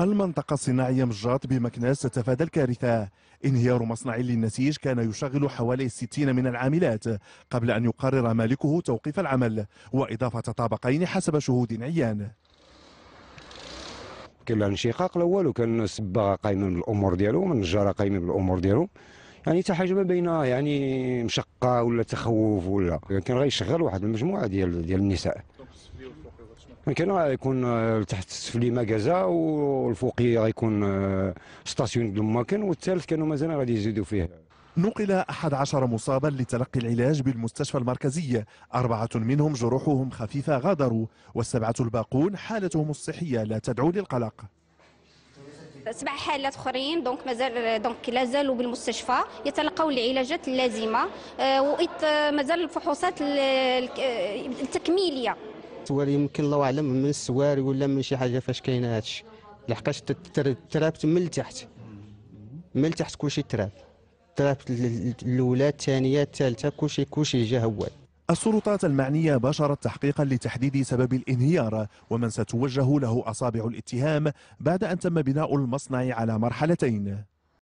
المنطقة الصناعية مجات بمكناس تتفادى الكارثة انهيار مصنع للنسيج كان يشغل حوالي 60 من العاملات قبل أن يقرر مالكه توقيف العمل وإضافة طابقين حسب شهود عيان كان الانشقاق الاول وكان السباغه قايمه بالامور من النجاره قايمه بالامور ديالو يعني حتى حاجه ما بين يعني مشقه ولا تخوف ولا يعني كان غيشغل واحد المجموعه ديال ديال النساء يعني كان غيكون آه، تحت السفلي مكازا والفوقي غيكون آه، ستاسيون الماكن والثالث كانوا مازال غادي يزيدوا فيه نقل أحد عشر مصابا لتلقي العلاج بالمستشفى المركزية أربعة منهم جروحهم خفيفة غادروا والسبعة الباقون حالتهم الصحية لا تدعو للقلق سبع حالات اخرين دونك مازال دونك لا زالوا بالمستشفى يتلقوا العلاجات اللازمه آه، ومازال الفحوصات التكميليه السواري يمكن الله اعلم من السواري ولا من شي حاجه فاش كاين هادشي لحقاش ترابت من التحت من التحت كلشي تراب ترابت الاولى الثانيه الثالثه كلشي كلشي جا هواد السلطات المعنية باشرت تحقيقا لتحديد سبب الانهيار ومن ستوجه له أصابع الاتهام بعد أن تم بناء المصنع على مرحلتين